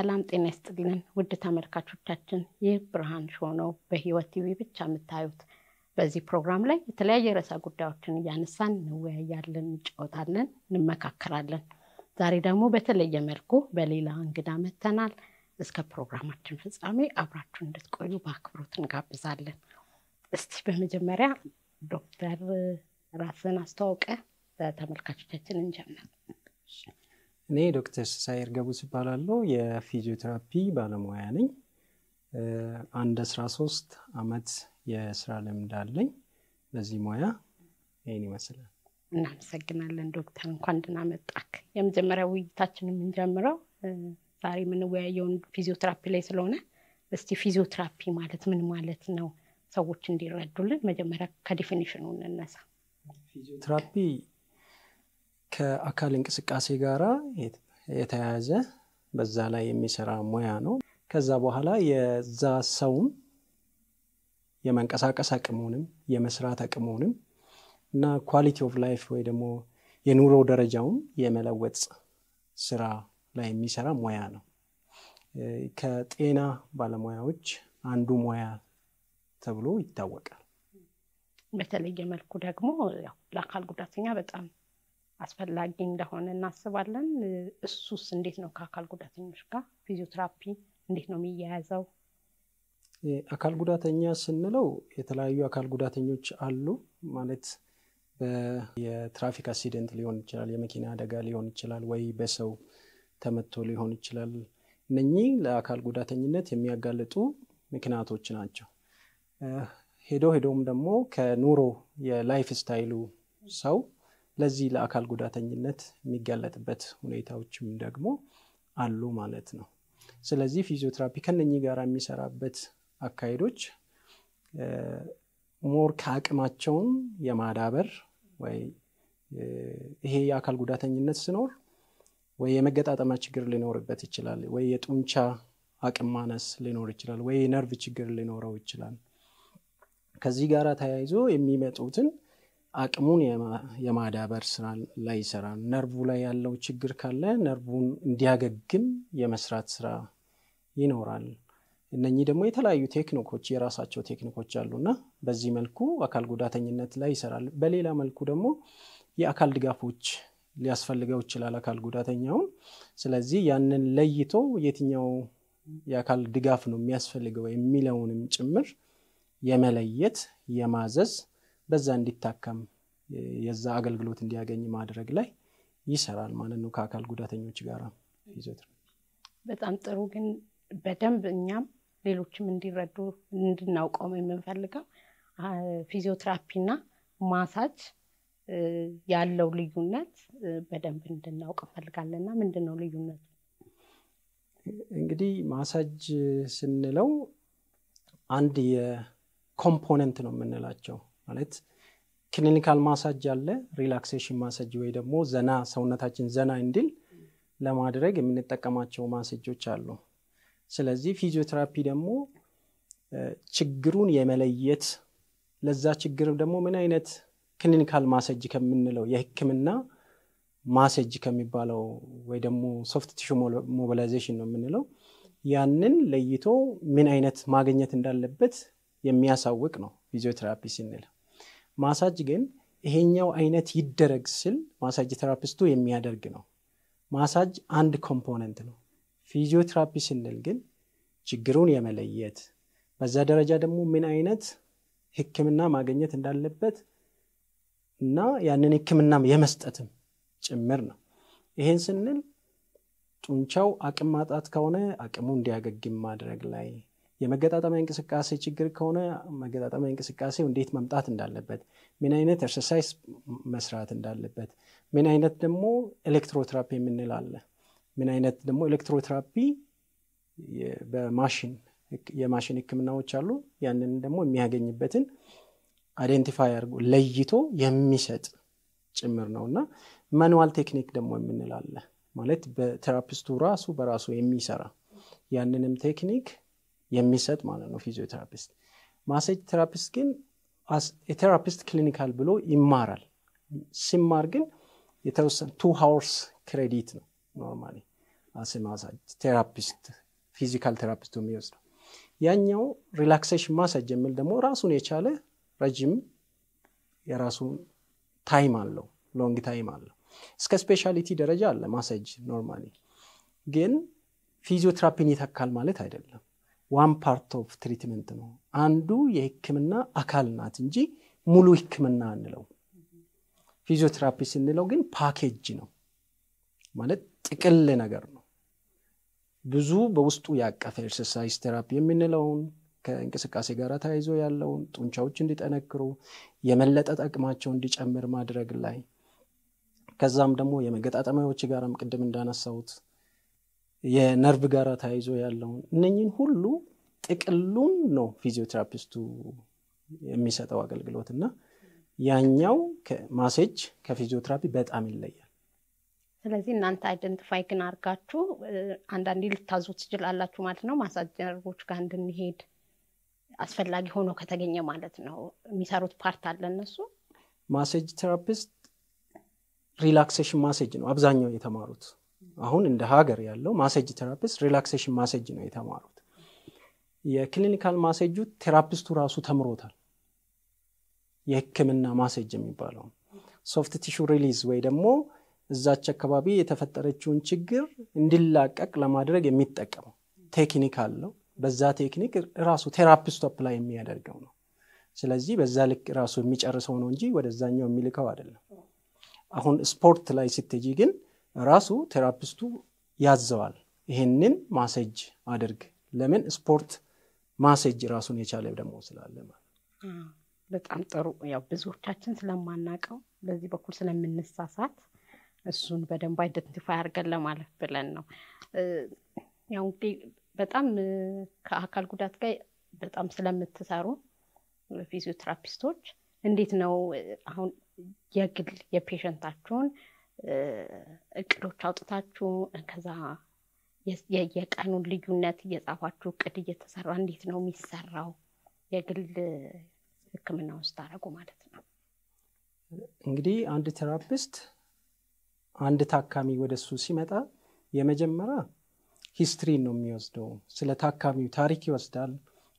ሰላም ጤና ይስጥልን ውድ ተመልካቾቻችን፣ ይህ ብርሃን ሾው በህይወት ቲቪ ብቻ የምታዩት። በዚህ ፕሮግራም ላይ የተለያየ ርዕሰ ጉዳዮችን እያነሳን እንወያያለን፣ እንጫወታለን፣ እንመካከራለን። ዛሬ ደግሞ በተለየ መልኩ በሌላ እንግዳ መተናል። እስከ ፕሮግራማችን ፍጻሜ አብራችሁን እንድትቆዩ በአክብሮት እንጋብዛለን። እስቲ በመጀመሪያ ዶክተር ራስን አስተዋውቀ በተመልካቾቻችን እንጀምር። እኔ ዶክተር ስሳይ እርገቡ እባላለሁ። የፊዚዮቴራፒ ባለሙያ ነኝ። አንድ አስራ ሶስት አመት የስራ ልምድ አለኝ በዚህ ሙያ። ይህን ይመስላል። እናመሰግናለን ዶክተር፣ እንኳን ደህና መጣክ። የመጀመሪያ ውይይታችን የምንጀምረው ዛሬ የምንወያየውን ፊዚዮቴራፒ ላይ ስለሆነ እስቲ ፊዚዮቴራፒ ማለት ምን ማለት ነው፣ ሰዎች እንዲረዱልን መጀመሪያ ከዴፊኒሽኑ እንነሳ። ፊዚዮቴራፒ ከአካል እንቅስቃሴ ጋር የተያያዘ በዛ ላይ የሚሰራ ሙያ ነው። ከዛ በኋላ የዛ ሰውም የመንቀሳቀስ አቅሙንም የመስራት አቅሙንም እና ኳሊቲ ኦፍ ላይፍ ወይ ደግሞ የኑሮ ደረጃውን የመለወጥ ስራ ላይ የሚሰራ ሙያ ነው። ከጤና ባለሙያዎች አንዱ ሙያ ተብሎ ይታወቃል። በተለየ መልኩ ደግሞ ለአካል ጉዳተኛ በጣም አስፈላጊ እንደሆነ እናስባለን። እሱስ እንዴት ነው ከአካል ጉዳተኞች ጋር ፊዚዮቴራፒ እንዴት ነው የሚያያዘው? አካል ጉዳተኛ ስንለው የተለያዩ አካል ጉዳተኞች አሉ ማለት የትራፊክ አክሲደንት ሊሆን ይችላል፣ የመኪና አደጋ ሊሆን ይችላል፣ ወይ በሰው ተመቶ ሊሆን ይችላል። እነኚህ ለአካል ጉዳተኝነት የሚያጋልጡ ምክንያቶች ናቸው። ሄዶ ሄዶም ደግሞ ከኑሮ የላይፍ ስታይሉ ሰው ለዚህ ለአካል ጉዳተኝነት የሚጋለጥበት ሁኔታዎችም ደግሞ አሉ ማለት ነው። ስለዚህ ፊዚዮትራፒ ከነኚህ ጋር የሚሰራበት አካሄዶች ሞር ከአቅማቸውን የማዳበር ወይ ይሄ የአካል ጉዳተኝነት ሲኖር ወይ የመገጣጠሚያ ችግር ሊኖርበት ይችላል፣ ወይ የጡንቻ አቅም ማነስ ሊኖር ይችላል፣ ወይ የነርቭ ችግር ሊኖረው ይችላል። ከዚህ ጋር ተያይዞ የሚመጡትን አቅሙን የማዳበር ስራ ላይ ይሰራል። ነርቡ ላይ ያለው ችግር ካለ ነርቡን እንዲያገግም የመስራት ስራ ይኖራል። እነኚህ ደግሞ የተለያዩ ቴክኒኮች የራሳቸው ቴክኒኮች አሉና በዚህ መልኩ አካል ጉዳተኝነት ላይ ይሰራል። በሌላ መልኩ ደግሞ የአካል ድጋፎች ሊያስፈልገው ይችላል አካል ጉዳተኛውን። ስለዚህ ያንን ለይቶ የትኛው የአካል ድጋፍ ነው የሚያስፈልገው የሚለውንም ጭምር የመለየት የማዘዝ በዛ እንዲታከም የዛ አገልግሎት እንዲያገኝ ማድረግ ላይ ይሰራል ማለት ነው። ከአካል ጉዳተኞች ጋር ይዘት በጣም ጥሩ። ግን በደንብ እኛም ሌሎችም እንዲረዱ እንድናውቀው የምንፈልገው ፊዚዮትራፒ ና ማሳጅ ያለው ልዩነት በደንብ እንድናውቅ እንፈልጋለንና ምንድን ነው ልዩነቱ? እንግዲህ ማሳጅ ስንለው አንድ የኮምፖነንት ነው የምንላቸው ማለት ክሊኒካል ማሳጅ አለ፣ ሪላክሴሽን ማሳጅ ወይ ደግሞ ዘና ሰውነታችን ዘና እንዲል ለማድረግ የምንጠቀማቸው ማሳጆች አሉ። ስለዚህ ፊዚዮቴራፒ ደግሞ ችግሩን የመለየት ለዛ ችግር ደግሞ ምን አይነት ክሊኒካል ማሰጅ ከምንለው የህክምና ማሰጅ ከሚባለው ወይ ደግሞ ሶፍት ቲሹ ሞቢላይዜሽን ነው የምንለው ያንን ለይቶ ምን አይነት ማግኘት እንዳለበት የሚያሳውቅ ነው ፊዚዮቴራፒ ስንል። ማሳጅ ግን ይሄኛው አይነት ይደረግ ስል ማሳጅ ቴራፒስቱ የሚያደርግ ነው። ማሳጅ አንድ ኮምፖነንት ነው። ፊዚዮቴራፒ ስንል ግን ችግሩን የመለየት በዛ ደረጃ ደግሞ ምን አይነት ህክምና ማግኘት እንዳለበት እና ያንን ህክምና የመስጠትም ጭምር ነው። ይሄን ስንል ጡንቻው አቅም ማጣት ከሆነ አቅሙ እንዲያገግም ማድረግ ላይ የመገጣጠሚያ እንቅስቃሴ ችግር ከሆነ መገጣጠሚያ እንቅስቃሴው እንዴት መምጣት እንዳለበት፣ ምን አይነት ኤርሰርሳይዝ መስራት እንዳለበት፣ ምን አይነት ደግሞ ኤሌክትሮትራፒ የምንላለ ምን አይነት ደግሞ ኤሌክትሮትራፒ በማሽን የማሽን ህክምናዎች አሉ። ያንን ደግሞ የሚያገኝበትን አይደንቲፋይ አድርጎ ለይቶ የሚሰጥ ጭምር ነው እና ማኑዋል ቴክኒክ ደግሞ የምንላለ ማለት በቴራፒስቱ ራሱ በራሱ የሚሰራ ያንንም ቴክኒክ የሚሰጥ ማለት ነው ፊዚዮቴራፒስት። ማሳጅ ቴራፒስት ግን የቴራፒስት ክሊኒካል ብሎ ይማራል። ሲማር ግን የተወሰነ ቱ ሃውርስ ክሬዲት ነው ኖርማ ማሳጅ ቴራፒስት ፊዚካል ቴራፒስቱ የሚወስደው። ያኛው ሪላክሴሽን ማሳጅ የሚል ደግሞ ራሱን የቻለ ረጅም የራሱ ታይም አለው፣ ሎንግ ታይም አለው። እስከ ስፔሻሊቲ ደረጃ አለ ማሳጅ ኖርማ ግን ፊዚዮትራፒን ይተካል ማለት አይደለም። ዋን ፓርት ኦፍ ትሪትመንት ነው። አንዱ የህክምና አካል ናት እንጂ ሙሉ ህክምና አንለው። ፊዚዮትራፒ ስንለው ግን ፓኬጅ ነው ማለት ጥቅል ነገር ነው። ብዙ በውስጡ ያቀፈ ኤርሰርሳይዝ ቴራፒ የምንለውን ከእንቅስቃሴ ጋር ተያይዞ ያለውን ጡንቻዎች እንዲጠነክሩ የመለጠጥ አቅማቸው እንዲጨምር ማድረግ ላይ ከዛም ደግሞ የመገጣጠሚያዎች ጋርም ቅድም እንዳነሳውት የነርቭ ጋር ተያይዞ ያለውን እነኝን ሁሉ ጥቅሉን ነው ፊዚዮቴራፒስቱ የሚሰጠው አገልግሎት እና ያኛው ማሴጅ ከፊዚዮቴራፒ በጣም ይለያል። ስለዚህ እናንተ አይደንቲፋይ ግን አድርጋችሁ አንዳንዴ ልታዙ ትችላላችሁ ማለት ነው፣ ማሳጅ ነርቮች ጋር እንድንሄድ አስፈላጊ ሆኖ ከተገኘ ማለት ነው። የሚሰሩት ፓርት አለ እነሱ ማሴጅ ቴራፒስት ሪላክሴሽን ማሴጅ ነው አብዛኛው የተማሩት አሁን እንደ ሀገር ያለው ማሰጅ ቴራፒስት ሪላክሴሽን ማሰጅ ነው የተማሩት። የክሊኒካል ማሰጁ ቴራፒስቱ ራሱ ተምሮታል። የህክምና ማሰጅ የሚባለው ሶፍት ቲሹ ሪሊዝ ወይ ደግሞ እዛች አካባቢ የተፈጠረችውን ችግር እንዲላቀቅ ለማድረግ የሚጠቀመው ቴክኒክ አለው። በዛ ቴክኒክ ራሱ ቴራፒስቱ አፕላይ የሚያደርገው ነው። ስለዚህ በዛ ልክ ራሱ የሚጨርሰው ነው እንጂ ወደዛኛው የሚልከው አይደለም። አሁን ስፖርት ላይ ስትጂ ግን ራሱ ቴራፒስቱ ያዘዋል። ይህንን ማሰጅ አድርግ። ለምን ስፖርት ማሰጅ ራሱን የቻለ ደግሞ ስላለ ማለት በጣም ጥሩ። ያው ብዙዎቻችን ስለማናቀው በዚህ በኩል ስለምንሳሳት እሱን በደንብ አይደንቲፋይ አድርገን ለማለፍ ብለን ነው። ያው እንግዲህ በጣም ከአካል ጉዳት ጋር በጣም ስለምትሰሩ ፊዚዮትራፒስቶች እንዴት ነው አሁን የግል የፔሽንታችሁን እቅዶች አውጥታችሁ ከዛ የቀኑን ልዩነት እየጻፋችሁ እቅድ እየተሰራ እንዴት ነው የሚሰራው? የግል ህክምና ውስጥ አደረጉ ማለት ነው። እንግዲህ አንድ ቴራፒስት አንድ ታካሚ ወደሱ ሲመጣ የመጀመሪያ ሂስትሪን ነው የሚወስደው። ስለ ታካሚው ታሪክ ይወስዳል።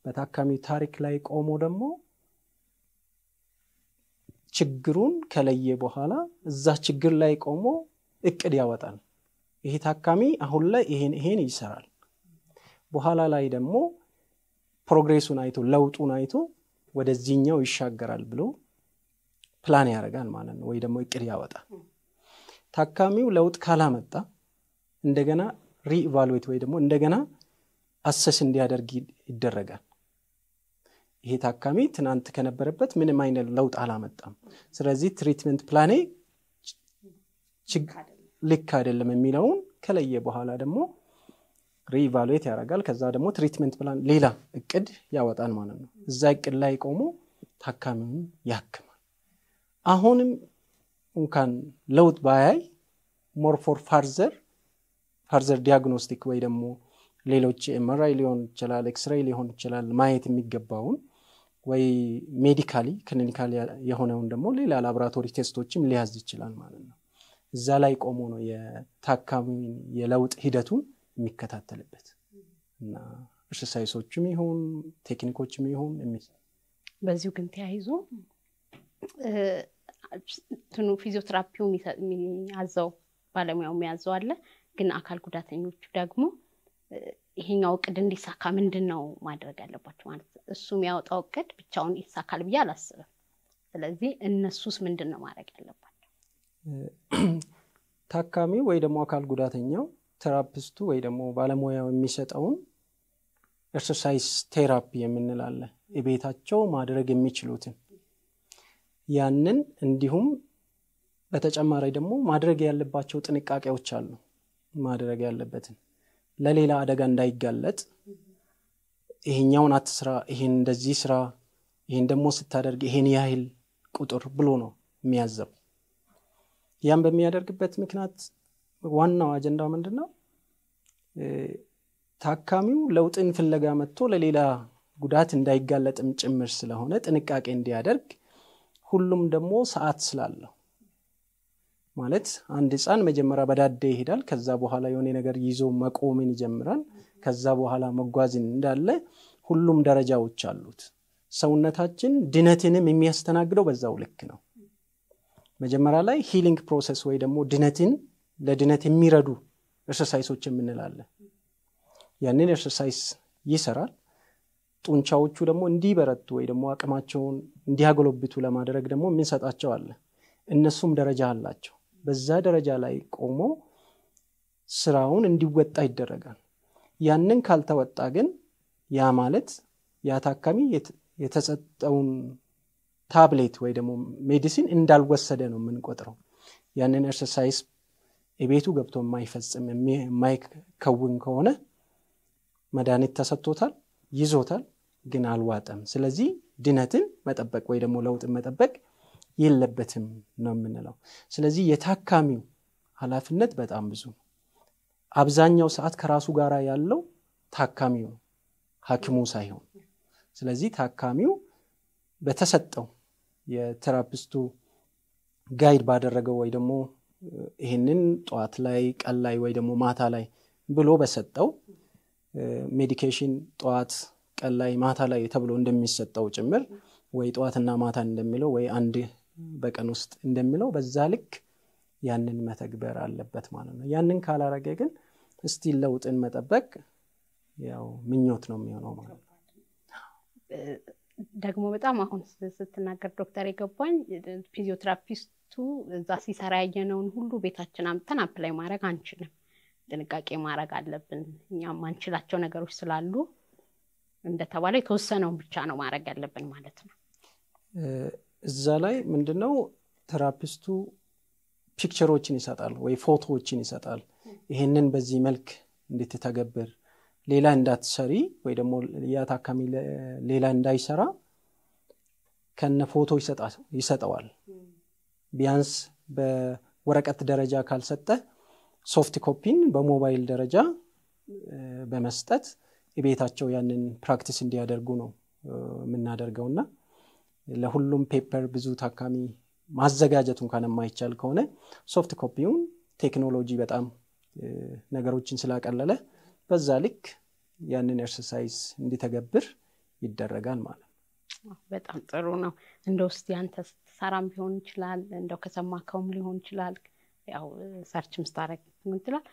በታካሚው ታሪክ ላይ ቆሞ ደግሞ ችግሩን ከለየ በኋላ እዛ ችግር ላይ ቆሞ እቅድ ያወጣል። ይሄ ታካሚ አሁን ላይ ይሄን ይሄን ይሰራል። በኋላ ላይ ደግሞ ፕሮግሬሱን አይቶ ለውጡን አይቶ ወደዚህኛው ይሻገራል ብሎ ፕላን ያደርጋል ማለት ነው፣ ወይ ደግሞ እቅድ ያወጣ ታካሚው ለውጥ ካላመጣ እንደገና ሪኢቫሉዌት ወይ ደግሞ እንደገና አሰስ እንዲያደርግ ይደረጋል። ይሄ ታካሚ ትናንት ከነበረበት ምንም አይነት ለውጥ አላመጣም፣ ስለዚህ ትሪትመንት ፕላኔ ልክ አይደለም የሚለውን ከለየ በኋላ ደግሞ ሪቫሉዌት ያደርጋል። ከዛ ደግሞ ትሪትመንት ፕላን ሌላ እቅድ ያወጣል ማለት ነው። እዛ እቅድ ላይ ቆሞ ታካሚውን ያክማል። አሁንም እንኳን ለውጥ ባያይ ሞርፎር ፋርዘር ፋርዘር ዲያግኖስቲክ ወይ ደግሞ ሌሎች ኤምራይ ሊሆን ይችላል ኤክስራይ ሊሆን ይችላል ማየት የሚገባውን ወይ ሜዲካሊ ክሊኒካል የሆነውን ደግሞ ሌላ ላቦራቶሪ ቴስቶችም ሊያዝ ይችላል ማለት ነው። እዛ ላይ ቆሞ ነው የታካሚን የለውጥ ሂደቱን የሚከታተልበት እና እርሳይሶችም ይሁን ቴክኒኮችም ይሁን በዚሁ ግን ተያይዞ ትኑ ፊዚዮትራፒው የሚያዘው ባለሙያው የሚያዘው አለ፣ ግን አካል ጉዳተኞቹ ደግሞ ይሄኛው እቅድ እንዲሳካ ምንድን ነው ማድረግ ያለባቸው ማለት እሱ የሚያወጣው እቅድ ብቻውን ይሳካል ብዬ አላስብም። ስለዚህ እነሱስ ምንድን ነው ማድረግ ያለባቸው? ታካሚ ወይ ደግሞ አካል ጉዳተኛው ቴራፒስቱ ወይ ደግሞ ባለሙያው የሚሰጠውን ኤርሰርሳይዝ ቴራፒ የምንላለ ቤታቸው ማድረግ የሚችሉትን ያንን እንዲሁም በተጨማሪ ደግሞ ማድረግ ያለባቸው ጥንቃቄዎች አሉ ማድረግ ያለበትን ለሌላ አደጋ እንዳይጋለጥ ይሄኛውን አትስራ፣ ይሄን እንደዚህ ስራ፣ ይሄን ደግሞ ስታደርግ ይሄን ያህል ቁጥር ብሎ ነው የሚያዘው። ያም በሚያደርግበት ምክንያት ዋናው አጀንዳው ምንድን ነው? ታካሚው ለውጥን ፍለጋ መጥቶ ለሌላ ጉዳት እንዳይጋለጥም ጭምር ስለሆነ ጥንቃቄ እንዲያደርግ ሁሉም ደግሞ ሰዓት ስላለው ማለት አንድ ህፃን መጀመሪያ በዳዴ ይሄዳል። ከዛ በኋላ የሆነ ነገር ይዞ መቆምን ይጀምራል። ከዛ በኋላ መጓዝን እንዳለ ሁሉም ደረጃዎች አሉት። ሰውነታችን ድነትንም የሚያስተናግደው በዛው ልክ ነው። መጀመሪያ ላይ ሂሊንግ ፕሮሰስ ወይ ደግሞ ድነትን ለድነት የሚረዱ ኤክሰርሳይሶች የምንላለን። ያንን ኤክሰርሳይስ ይሰራል። ጡንቻዎቹ ደግሞ እንዲበረቱ ወይ ደግሞ አቅማቸውን እንዲያጎለብቱ ለማድረግ ደግሞ የምንሰጣቸው አለ። እነሱም ደረጃ አላቸው። በዛ ደረጃ ላይ ቆሞ ስራውን እንዲወጣ ይደረጋል። ያንን ካልተወጣ ግን ያ ማለት የአታካሚ የተሰጠውን ታብሌት ወይ ደግሞ ሜዲሲን እንዳልወሰደ ነው የምንቆጥረው። ያንን ኤክሰርሳይዝ የቤቱ ገብቶ የማይፈጽም የማይከውን ከሆነ መድኃኒት ተሰጥቶታል፣ ይዞታል፣ ግን አልዋጠም። ስለዚህ ድነትን መጠበቅ ወይ ደግሞ ለውጥን መጠበቅ የለበትም ነው የምንለው። ስለዚህ የታካሚው ኃላፊነት በጣም ብዙ ነው። አብዛኛው ሰዓት ከራሱ ጋር ያለው ታካሚው ሀኪሙ ሳይሆን፣ ስለዚህ ታካሚው በተሰጠው የቴራፒስቱ ጋይድ ባደረገው ወይ ደግሞ ይህንን ጠዋት ላይ ቀን ላይ ወይ ደግሞ ማታ ላይ ብሎ በሰጠው ሜዲኬሽን ጠዋት ቀን ላይ ማታ ላይ ተብሎ እንደሚሰጠው ጭምር ወይ ጠዋትና ማታ እንደሚለው ወይ አንድ በቀን ውስጥ እንደሚለው በዛ ልክ ያንን መተግበር አለበት ማለት ነው። ያንን ካላረገ ግን እስቲ ለውጥን መጠበቅ ያው ምኞት ነው የሚሆነው ማለት ነው። ደግሞ በጣም አሁን ስትናገር ዶክተር የገባኝ ፊዚዮትራፒስቱ እዛ ሲሰራ ያየነውን ሁሉ ቤታችን አምጥተን አፕላይ ማድረግ አንችልም። ጥንቃቄ ማድረግ አለብን። እኛም አንችላቸው ነገሮች ስላሉ እንደተባለው የተወሰነውን ብቻ ነው ማድረግ ያለብን ማለት ነው። እዛ ላይ ምንድነው ተራፒስቱ ፒክቸሮችን ይሰጣል ወይ ፎቶዎችን ይሰጣል። ይህንን በዚህ መልክ እንድትተገብር ሌላ እንዳትሰሪ ወይ ደግሞ ያ ታካሚ ሌላ እንዳይሰራ ከነ ፎቶ ይሰጠዋል። ቢያንስ በወረቀት ደረጃ ካልሰጠ ሶፍት ኮፒን በሞባይል ደረጃ በመስጠት የቤታቸው ያንን ፕራክቲስ እንዲያደርጉ ነው የምናደርገውና ለሁሉም ፔፐር ብዙ ታካሚ ማዘጋጀት እንኳን የማይቻል ከሆነ ሶፍት ኮፒውን ቴክኖሎጂ በጣም ነገሮችን ስላቀለለ በዛ ልክ ያንን ኤርሰርሳይዝ እንዲተገብር ይደረጋል ማለት ነው። በጣም ጥሩ ነው። እንደ ውስጥ ያንተ ስትሰራም ሊሆን ይችላል፣ እንደው ከሰማከውም ሊሆን ይችላል፣ ያው ሰርችም ስታረግ ሊሆን ይችላል።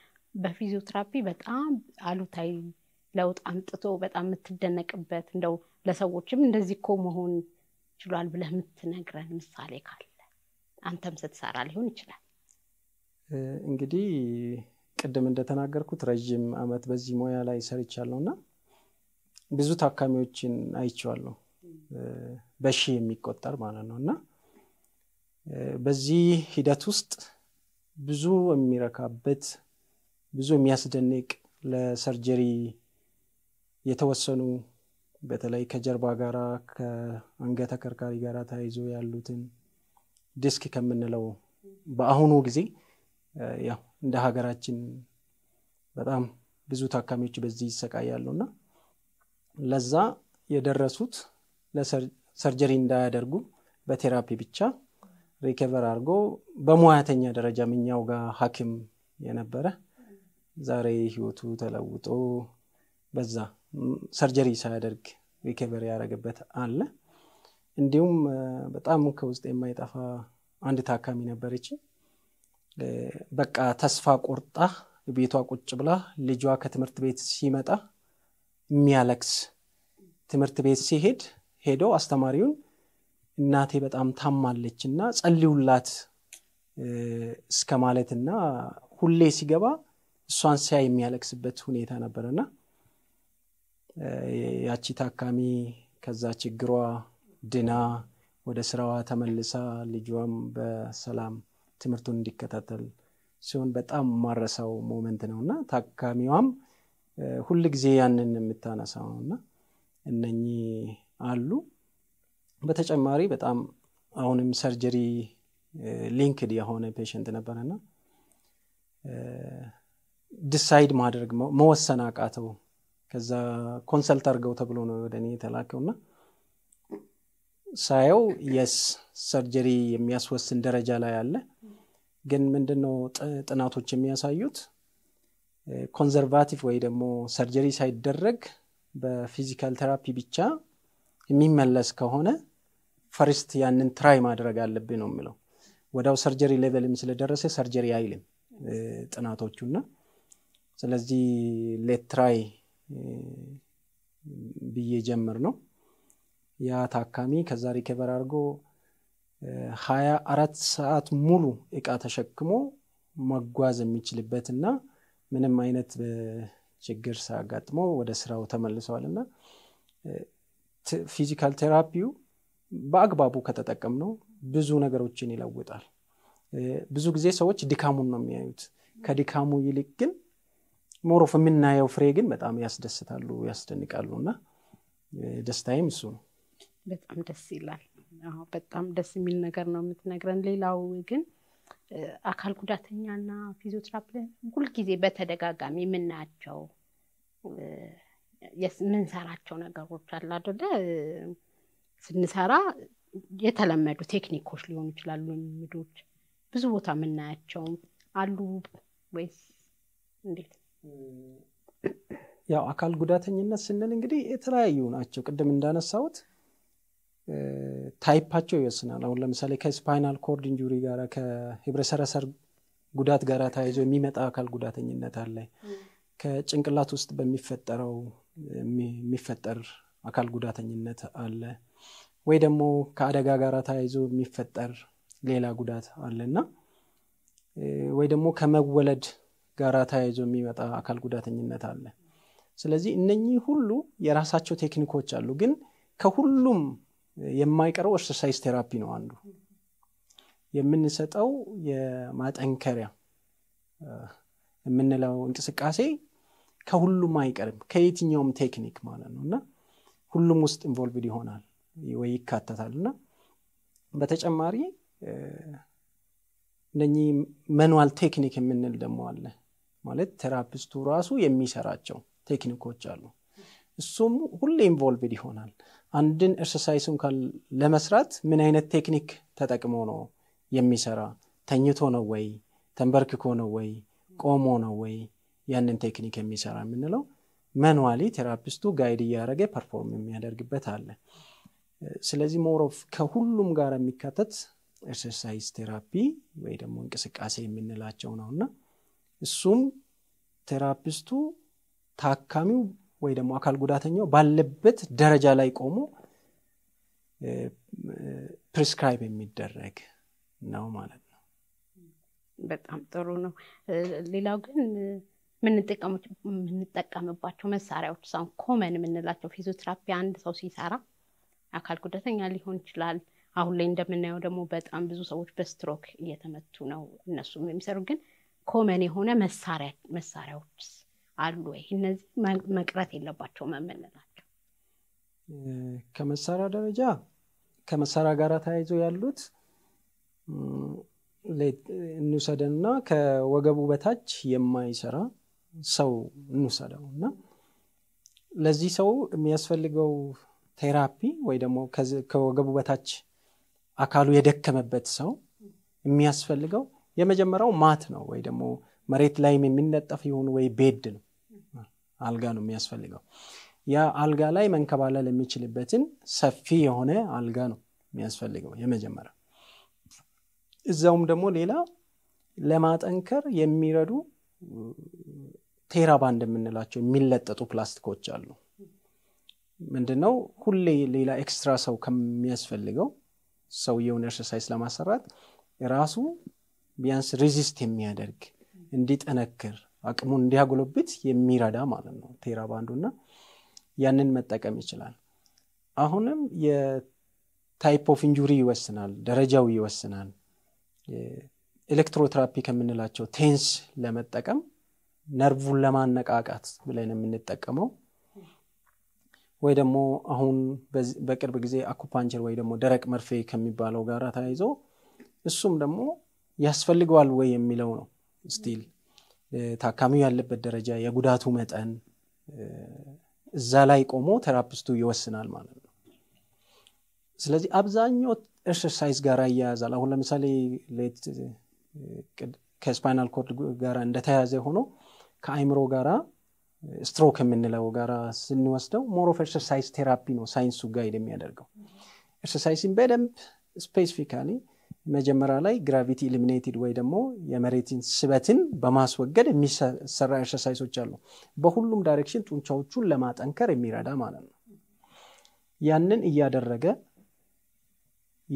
በፊዚዮትራፒ በጣም አሉታዊ ለውጥ አምጥቶ በጣም የምትደነቅበት እንደው ለሰዎችም እንደዚህ ኮ መሆን ችሏል ብለህ የምትነግረን ምሳሌ ካለ አንተም ስትሰራ ሊሆን ይችላል። እንግዲህ ቅድም እንደተናገርኩት ረዥም አመት በዚህ ሙያ ላይ ሰርቻለሁ እና ብዙ ታካሚዎችን አይቸዋለሁ። በሺ የሚቆጠር ማለት ነው እና በዚህ ሂደት ውስጥ ብዙ የሚረካበት ብዙ የሚያስደንቅ ለሰርጀሪ የተወሰኑ በተለይ ከጀርባ ጋራ ከአንገት ተከርካሪ ጋር ተያይዞ ያሉትን ዲስክ ከምንለው በአሁኑ ጊዜ ያው እንደ ሀገራችን በጣም ብዙ ታካሚዎች በዚህ ይሰቃያሉ እና ለዛ የደረሱት ለሰርጀሪ እንዳያደርጉ በቴራፒ ብቻ ሪከቨር አድርጎ በሙያተኛ ደረጃ ምኛው ጋር ሀኪም የነበረ ዛሬ ህይወቱ ተለውጦ በዛ ሰርጀሪ ሳያደርግ ሪከቨሪ ያደረግበት አለ። እንዲሁም በጣም ከውስጥ የማይጠፋ አንድ ታካሚ ነበረች። በቃ ተስፋ ቆርጣ ቤቷ ቁጭ ብላ ልጇ ከትምህርት ቤት ሲመጣ የሚያለክስ ትምህርት ቤት ሲሄድ ሄዶ አስተማሪውን እናቴ በጣም ታማለች እና ጸልዩላት እስከ ሁሌ ሲገባ እሷን ሲያ የሚያለቅስበት ሁኔታ ነበረና ያቺ ታካሚ ከዛ ችግሯ ድና ወደ ስራዋ ተመልሳ ልጇም በሰላም ትምህርቱን እንዲከታተል ሲሆን በጣም ማረሳው ሞመንት ነው እና ታካሚዋም ሁል ጊዜ ያንን የምታነሳው ነው እና እነኚህ አሉ። በተጨማሪ በጣም አሁንም ሰርጀሪ ሊንክድ የሆነ ፔሽንት ነበረና ዲሳይድ ማድረግ መወሰን አቃተው። ከዛ ኮንሰልት አድርገው ተብሎ ነው ወደ እኔ የተላከው እና ሳየው የስ ሰርጀሪ የሚያስወስን ደረጃ ላይ አለ ግን ምንድነው ጥናቶች የሚያሳዩት ኮንዘርቫቲቭ ወይ ደግሞ ሰርጀሪ ሳይደረግ በፊዚካል ቴራፒ ብቻ የሚመለስ ከሆነ ፈርስት ያንን ትራይ ማድረግ አለብን ነው የሚለው ወዳው ሰርጀሪ ሌቨልም ስለደረሰ ሰርጀሪ አይልም ጥናቶቹና ስለዚህ ሌት ትራይ ብዬ ጀምር ነው። ያ ታካሚ ከዛ ሪከቨር አድርጎ ሀያ አራት ሰዓት ሙሉ እቃ ተሸክሞ መጓዝ የሚችልበት እና ምንም አይነት ችግር ሳያጋጥመው ወደ ስራው ተመልሰዋል እና ፊዚካል ቴራፒው በአግባቡ ከተጠቀም ነው ብዙ ነገሮችን ይለውጣል። ብዙ ጊዜ ሰዎች ድካሙን ነው የሚያዩት። ከድካሙ ይልቅ ግን ሞሮፍ የምናየው ፍሬ ግን በጣም ያስደስታሉ ያስደንቃሉ እና ደስታይም እሱ ነው በጣም ደስ ይላል በጣም ደስ የሚል ነገር ነው የምትነግረን ሌላው ግን አካል ጉዳተኛና ፊዚዮትራፕ ሁልጊዜ በተደጋጋሚ የምናያቸው የምንሰራቸው ነገሮች አለ አደለ ስንሰራ የተለመዱ ቴክኒኮች ሊሆኑ ይችላሉ ልምዶች ብዙ ቦታ የምናያቸው አሉ ወይስ እንዴት ያው አካል ጉዳተኝነት ስንል እንግዲህ የተለያዩ ናቸው። ቅድም እንዳነሳውት ታይፓቸው ይወስናል። አሁን ለምሳሌ ከስፓይናል ኮርድ ኢንጁሪ ጋር ከህብረሰረሰር ጉዳት ጋር ተያይዞ የሚመጣ አካል ጉዳተኝነት አለ። ከጭንቅላት ውስጥ በሚፈጠረው የሚፈጠር አካል ጉዳተኝነት አለ። ወይ ደግሞ ከአደጋ ጋር ተያይዞ የሚፈጠር ሌላ ጉዳት አለ እና ወይ ደግሞ ከመወለድ ጋራ ተያይዞ የሚመጣ አካል ጉዳተኝነት አለ። ስለዚህ እነኚህ ሁሉ የራሳቸው ቴክኒኮች አሉ። ግን ከሁሉም የማይቀረው ኤክሰርሳይዝ ቴራፒ ነው አንዱ የምንሰጠው የማጠንከሪያ የምንለው እንቅስቃሴ ከሁሉም አይቀርም፣ ከየትኛውም ቴክኒክ ማለት ነው እና ሁሉም ውስጥ ኢንቮልቭድ ይሆናል ወይ ይካተታል እና በተጨማሪ እነኚህ መኗል ቴክኒክ የምንል ደግሞ አለ። ማለት ቴራፒስቱ ራሱ የሚሰራቸው ቴክኒኮች አሉ። እሱም ሁሌ ኢንቮልቭድ ይሆናል። አንድን ኤክሰርሳይሱን ለመስራት ምን አይነት ቴክኒክ ተጠቅሞ ነው የሚሰራ? ተኝቶ ነው ወይ? ተንበርክኮ ነው ወይ? ቆሞ ነው ወይ? ያንን ቴክኒክ የሚሰራ የምንለው መንዋሊ ቴራፒስቱ ጋይድ እያደረገ ፐርፎርም የሚያደርግበት አለ። ስለዚህ ሞሮፍ ከሁሉም ጋር የሚካተት ኤርሰርሳይዝ ቴራፒ ወይ ደግሞ እንቅስቃሴ የምንላቸው ነው እና እሱም ቴራፒስቱ ታካሚው ወይ ደግሞ አካል ጉዳተኛው ባለበት ደረጃ ላይ ቆሞ ፕሪስክራይብ የሚደረግ ነው ማለት ነው። በጣም ጥሩ ነው። ሌላው ግን የምንጠቀምባቸው መሳሪያዎች ሳሁን ኮመን የምንላቸው ፊዚዮትራፒ አንድ ሰው ሲሰራ አካል ጉዳተኛ ሊሆን ይችላል። አሁን ላይ እንደምናየው ደግሞ በጣም ብዙ ሰዎች በስትሮክ እየተመቱ ነው። እነሱም የሚሰሩ ግን ኮመን የሆነ መሳሪያ መሳሪያዎች አሉ ወይ? እነዚህ መቅረት የለባቸው የምንላቸው ከመሳሪያ ደረጃ ከመሳሪያ ጋር ተያይዞ ያሉት እንውሰደንና ከወገቡ በታች የማይሰራ ሰው እንውሰደው እና ለዚህ ሰው የሚያስፈልገው ቴራፒ ወይ ደግሞ ከወገቡ በታች አካሉ የደከመበት ሰው የሚያስፈልገው የመጀመሪያው ማት ነው ወይ ደግሞ መሬት ላይም የሚነጠፍ ይሁን ወይ ቤድ ነው አልጋ ነው የሚያስፈልገው። ያ አልጋ ላይ መንከባለል የሚችልበትን ሰፊ የሆነ አልጋ ነው የሚያስፈልገው የመጀመሪያ። እዛውም ደግሞ ሌላ ለማጠንከር የሚረዱ ቴራባ እንደምንላቸው የሚለጠጡ ፕላስቲኮች አሉ። ምንድነው ሁሌ ሌላ ኤክስትራ ሰው ከሚያስፈልገው ሰውየውን ኤክሰርሳይዝ ለማሰራት ራሱ ቢያንስ ሬዚስት የሚያደርግ እንዲጠነክር አቅሙን እንዲያጎለብት የሚረዳ ማለት ነው ቴራ እና ያንን መጠቀም ይችላል። አሁንም የታይፕ ኦፍ ኢንጁሪ ይወስናል፣ ደረጃው ይወስናል። ኤሌክትሮቴራፒ ከምንላቸው ቴንስ ለመጠቀም ነርቡን ለማነቃቃት ብለን የምንጠቀመው ወይ ደግሞ አሁን በቅርብ ጊዜ አኩፓንቸር ወይ ደግሞ ደረቅ መርፌ ከሚባለው ጋር ተያይዞ እሱም ደግሞ ያስፈልገዋል ወይ የሚለው ነው። ስቲል ታካሚው ያለበት ደረጃ፣ የጉዳቱ መጠን እዛ ላይ ቆሞ ቴራፒስቱ ይወስናል ማለት ነው። ስለዚህ አብዛኛው ኤርሰርሳይዝ ጋር ይያያዛል። አሁን ለምሳሌ ሌት ከስፓይናል ኮርድ ጋር እንደተያያዘ ሆኖ ከአይምሮ ጋራ ስትሮክ የምንለው ጋር ስንወስደው ሞር ኤርሰርሳይዝ ቴራፒ ነው ሳይንሱ ጋይድ የሚያደርገው ኤርሰርሳይዝን በደንብ ስፔሲፊካሊ መጀመሪያ ላይ ግራቪቲ ኢሊሚኔትድ ወይ ደግሞ የመሬትን ስበትን በማስወገድ የሚሰራ ኤክሰርሳይሶች አሉ። በሁሉም ዳይሬክሽን ጡንቻዎቹን ለማጠንከር የሚረዳ ማለት ነው። ያንን እያደረገ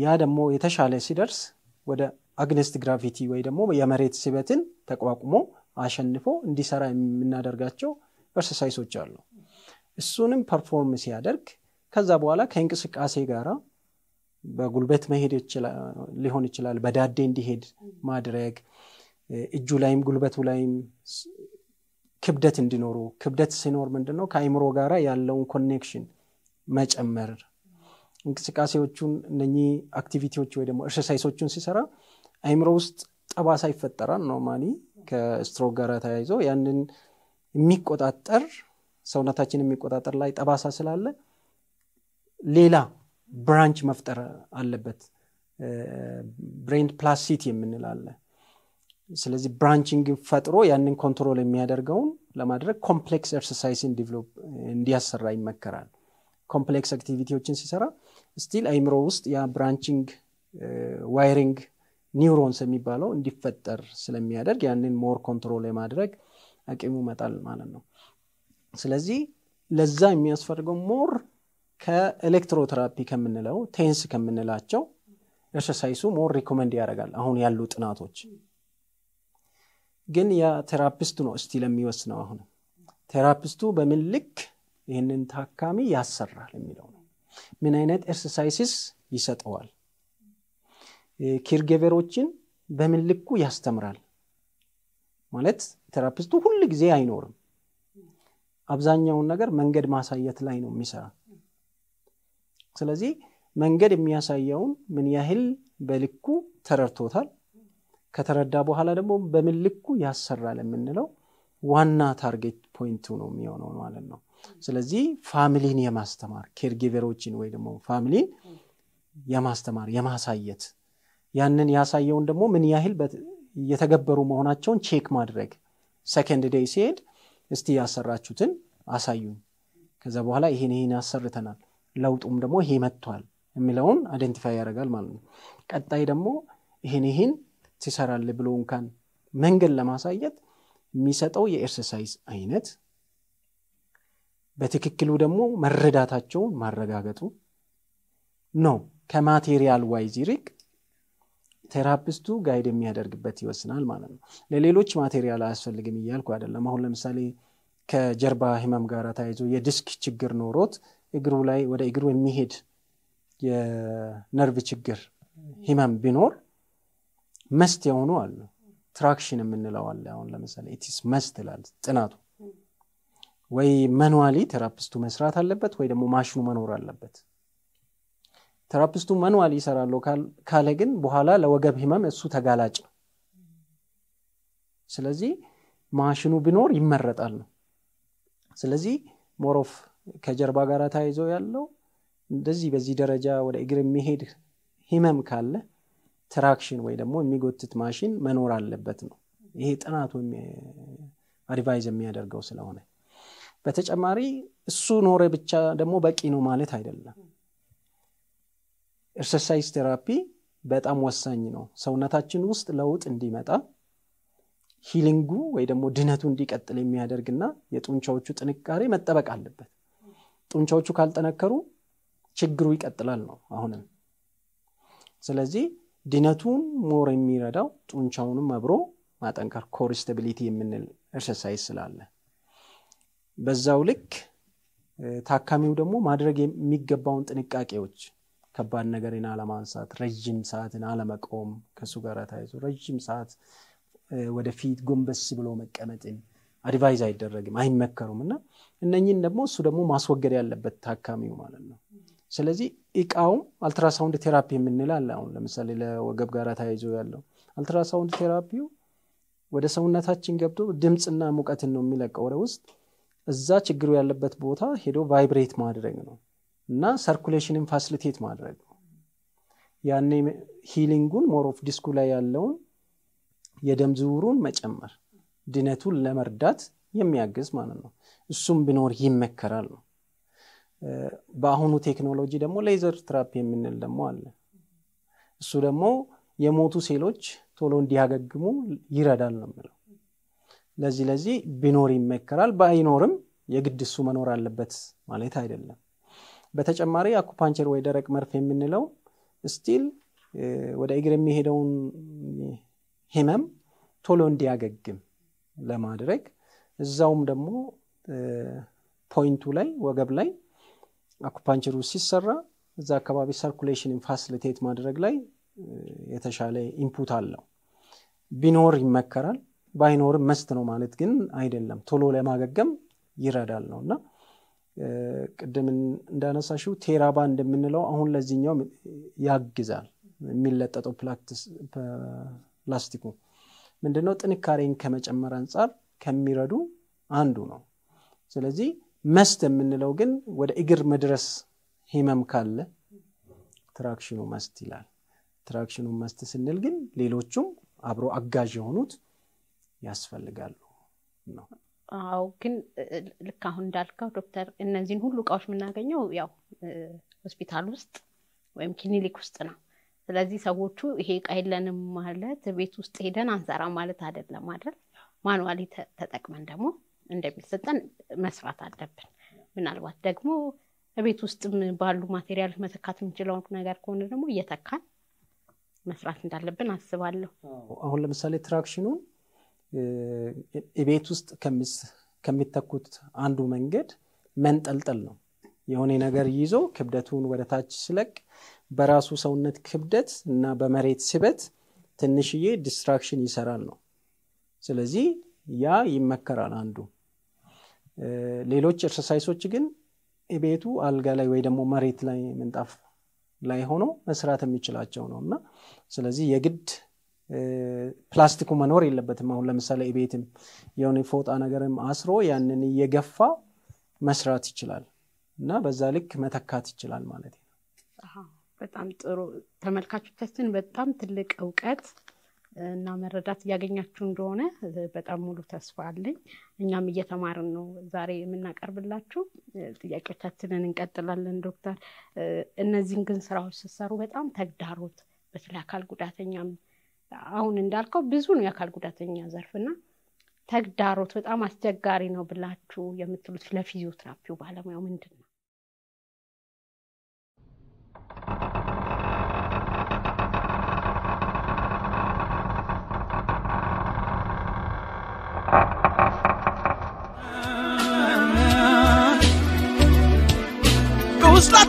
ያ ደግሞ የተሻለ ሲደርስ ወደ አግነስት ግራቪቲ ወይ ደግሞ የመሬት ስበትን ተቋቁሞ አሸንፎ እንዲሰራ የምናደርጋቸው ኤክሰርሳይሶች አሉ። እሱንም ፐርፎርም ሲያደርግ ከዛ በኋላ ከእንቅስቃሴ ጋራ በጉልበት መሄድ ሊሆን ይችላል። በዳዴ እንዲሄድ ማድረግ እጁ ላይም ጉልበቱ ላይም ክብደት እንዲኖሩ ክብደት ሲኖር ምንድን ነው ከአይምሮ ጋር ያለውን ኮኔክሽን መጨመር እንቅስቃሴዎቹን እነ አክቲቪቲዎች ወይ ደግሞ ኤክሰርሳይሶቹን ሲሰራ አይምሮ ውስጥ ጠባሳ ይፈጠራል። ኖርማሊ ከስትሮክ ጋር ተያይዞ ያንን የሚቆጣጠር ሰውነታችን የሚቆጣጠር ላይ ጠባሳ ስላለ ሌላ ብራንች መፍጠር አለበት ብሬንድ ፕላስ ሲቲ የምንል ስለዚህ ብራንችንግ ፈጥሮ ያንን ኮንትሮል የሚያደርገውን ለማድረግ ኮምፕሌክስ ኤክሰርሳይስን ዲቨሎፕ እንዲያሰራ ይመከራል ኮምፕሌክስ አክቲቪቲዎችን ሲሰራ ስቲል አይምሮ ውስጥ ያ ብራንቺንግ ዋይሪንግ ኒውሮንስ የሚባለው እንዲፈጠር ስለሚያደርግ ያንን ሞር ኮንትሮል የማድረግ አቅሙ መጣል ማለት ነው ስለዚህ ለዛ የሚያስፈልገው ሞር ከኤሌክትሮቴራፒ ከምንለው ቴንስ ከምንላቸው ኤርሰርሳይሱ ሞር ሪኮመንድ ያደርጋል። አሁን ያሉ ጥናቶች ግን የቴራፒስቱ ነው እስቲ ነው አሁን ቴራፒስቱ በምን ልክ ይህንን ታካሚ ያሰራል የሚለው ነው። ምን አይነት ኤርሰርሳይስስ ይሰጠዋል? ኪርጌቨሮችን በምን ልኩ ያስተምራል? ማለት ቴራፒስቱ ሁል ጊዜ አይኖርም። አብዛኛውን ነገር መንገድ ማሳየት ላይ ነው የሚሰራ። ስለዚህ መንገድ የሚያሳየውን ምን ያህል በልኩ ተረድቶታል፣ ከተረዳ በኋላ ደግሞ በምን ልኩ ያሰራል የምንለው ዋና ታርጌት ፖይንቱ ነው የሚሆነው ማለት ነው። ስለዚህ ፋሚሊን የማስተማር ኬርጊቨሮችን ወይ ደግሞ ፋሚሊን የማስተማር የማሳየት ያንን ያሳየውን ደግሞ ምን ያህል የተገበሩ መሆናቸውን ቼክ ማድረግ ሰከንድ ደይ ሲሄድ እስቲ ያሰራችሁትን አሳዩኝ፣ ከዛ በኋላ ይሄን ይሄን ያሰርተናል ለውጡም ደግሞ ይሄ መጥቷል የሚለውን አይደንቲፋይ ያደርጋል ማለት ነው። ቀጣይ ደግሞ ይህን ይህን ትሰራል ብሎ እንኳን መንገድ ለማሳየት የሚሰጠው የኤክሰርሳይዝ አይነት በትክክሉ ደግሞ መረዳታቸውን ማረጋገጡ ነው። ከማቴሪያል ዋይዝ ይልቅ ቴራፒስቱ ጋይድ የሚያደርግበት ይወስናል ማለት ነው። ለሌሎች ማቴሪያል አያስፈልግም እያልኩ አይደለም። አሁን ለምሳሌ ከጀርባ ህመም ጋር ተያይዞ የዲስክ ችግር ኖሮት እግሩ ላይ ወደ እግሩ የሚሄድ የነርቭ ችግር ህመም ቢኖር መስት የሆኑ አሉ። ትራክሽን የምንለው አለ። አሁን ለምሳሌ ኢትስ መስት ይላል ጥናቱ። ወይ መንዋሊ ቴራፒስቱ መስራት አለበት ወይ ደግሞ ማሽኑ መኖር አለበት። ቴራፒስቱ መኑዋሊ ይሰራሉ ካለ ግን በኋላ ለወገብ ህመም እሱ ተጋላጭ ነው። ስለዚህ ማሽኑ ቢኖር ይመረጣል ነው። ስለዚህ ሞሮፍ ከጀርባ ጋር ተያይዞ ያለው እንደዚህ በዚህ ደረጃ ወደ እግር የሚሄድ ህመም ካለ ትራክሽን ወይ ደግሞ የሚጎትት ማሽን መኖር አለበት ነው ይሄ ጥናቱ አድቫይዝ የሚያደርገው ስለሆነ በተጨማሪ እሱ ኖረ ብቻ ደግሞ በቂ ነው ማለት አይደለም ኤርሰርሳይዝ ቴራፒ በጣም ወሳኝ ነው ሰውነታችን ውስጥ ለውጥ እንዲመጣ ሂሊንጉ ወይ ደግሞ ድነቱ እንዲቀጥል የሚያደርግና የጡንቻዎቹ ጥንካሬ መጠበቅ አለበት ጡንቻዎቹ ካልጠነከሩ ችግሩ ይቀጥላል ነው አሁንም። ስለዚህ ድነቱን ሞር የሚረዳው ጡንቻውንም አብሮ ማጠንከር ኮር ስታቢሊቲ የምንል ኤክሰርሳይዝ ስላለ በዛው ልክ ታካሚው ደግሞ ማድረግ የሚገባውን ጥንቃቄዎች ከባድ ነገርን አለማንሳት፣ ረዥም ሰዓትን አለመቆም፣ ከሱ ጋር ታይዞ ረዥም ሰዓት ወደፊት ጎንበስ ብሎ መቀመጥን አድቫይዝ አይደረግም አይመከሩም። እና እነኝን ደግሞ እሱ ደግሞ ማስወገድ ያለበት ታካሚው ማለት ነው። ስለዚህ እቃውም አልትራሳውንድ ቴራፒ የምንላለ አሁን ለምሳሌ ለወገብ ጋር ተያይዞ ያለው አልትራሳውንድ ቴራፒው ወደ ሰውነታችን ገብቶ ድምፅና ሙቀትን ነው የሚለቀው ወደ ውስጥ። እዛ ችግሩ ያለበት ቦታ ሄዶ ቫይብሬት ማድረግ ነው እና ሰርኩሌሽንን ፋሲሊቴት ማድረግ ነው። ያኔ ሂሊንጉን ሞሮፍ ዲስኩ ላይ ያለውን የደም ዝውሩን መጨመር ድነቱን ለመርዳት የሚያግዝ ማለት ነው። እሱም ቢኖር ይመከራል ነው። በአሁኑ ቴክኖሎጂ ደግሞ ሌዘር ትራፕ የምንል ደግሞ አለ። እሱ ደግሞ የሞቱ ሴሎች ቶሎ እንዲያገግሙ ይረዳል ነው የምለው። ለዚህ ለዚህ ቢኖር ይመከራል። ባይኖርም የግድ እሱ መኖር አለበት ማለት አይደለም። በተጨማሪ አኩፓንቸር ወይ ደረቅ መርፍ የምንለው ስቲል ወደ እግር የሚሄደውን ህመም ቶሎ እንዲያገግም ለማድረግ እዛውም ደግሞ ፖይንቱ ላይ ወገብ ላይ አኩፓንቸሩ ሲሰራ እዛ አካባቢ ሰርኩሌሽንን ፋሲሊቴት ማድረግ ላይ የተሻለ ኢንፑት አለው። ቢኖር ይመከራል። ባይኖር መስት ነው ማለት ግን አይደለም። ቶሎ ለማገገም ይረዳል ነው እና ቅድም እንዳነሳሽው ቴራባ እንደምንለው አሁን ለዚህኛው ያግዛል የሚለጠጠው ፕላስቲኩ ምንድነው ጥንካሬን ከመጨመር አንጻር ከሚረዱ አንዱ ነው። ስለዚህ መስት የምንለው ግን ወደ እግር መድረስ ህመም ካለ ትራክሽኑ መስት ይላል። ትራክሽኑ መስት ስንል ግን ሌሎቹም አብሮ አጋዥ የሆኑት ያስፈልጋሉ ነው። አዎ ግን ልክ አሁን እንዳልከው ዶክተር፣ እነዚህን ሁሉ እቃዎች የምናገኘው ያው ሆስፒታል ውስጥ ወይም ክሊኒክ ውስጥ ነው። ስለዚህ ሰዎቹ ይሄ እቃ የለንም ማለት ቤት ውስጥ ሄደን አንሰራ ማለት አይደለም አይደል? ማኑዋሊ ተጠቅመን ደግሞ እንደሚሰጠን መስራት አለብን። ምናልባት ደግሞ ቤት ውስጥ ባሉ ማቴሪያሎች መተካት የምንችለው ነገር ከሆነ ደግሞ እየተካን መስራት እንዳለብን አስባለሁ። አሁን ለምሳሌ ትራክሽኑን ቤት ውስጥ ከሚተኩት አንዱ መንገድ መንጠልጠል ነው። የሆነ ነገር ይዞ ክብደቱን ወደ ታች ስለቅ በራሱ ሰውነት ክብደት እና በመሬት ስበት ትንሽዬ ዲስትራክሽን ይሰራል ነው። ስለዚህ ያ ይመከራል አንዱ። ሌሎች ኤክሰርሳይሶች ግን ቤቱ አልጋ ላይ ወይ ደግሞ መሬት ላይ ምንጣፍ ላይ ሆኖ መስራት የሚችላቸው ነው እና ስለዚህ የግድ ፕላስቲኩ መኖር የለበትም። አሁን ለምሳሌ ቤትም የሆነ ፎጣ ነገርም አስሮ ያንን እየገፋ መስራት ይችላል። እና በዛ ልክ መተካት ይችላል ማለት ነው። በጣም ጥሩ ተመልካቾቻችን፣ በጣም ትልቅ እውቀት እና መረዳት እያገኛችሁ እንደሆነ በጣም ሙሉ ተስፋ አለኝ። እኛም እየተማርን ነው ዛሬ የምናቀርብላችሁ። ጥያቄዎቻችንን እንቀጥላለን። ዶክተር እነዚህን ግን ስራዎች ስሰሩ በጣም ተግዳሮት በተለይ አካል ጉዳተኛም አሁን እንዳልከው ብዙ ነው የአካል ጉዳተኛ ዘርፍና ተግዳሮት በጣም አስቸጋሪ ነው ብላችሁ የምትሉት ለፊዚዮትራፒው ባለሙያው ምንድን ነው?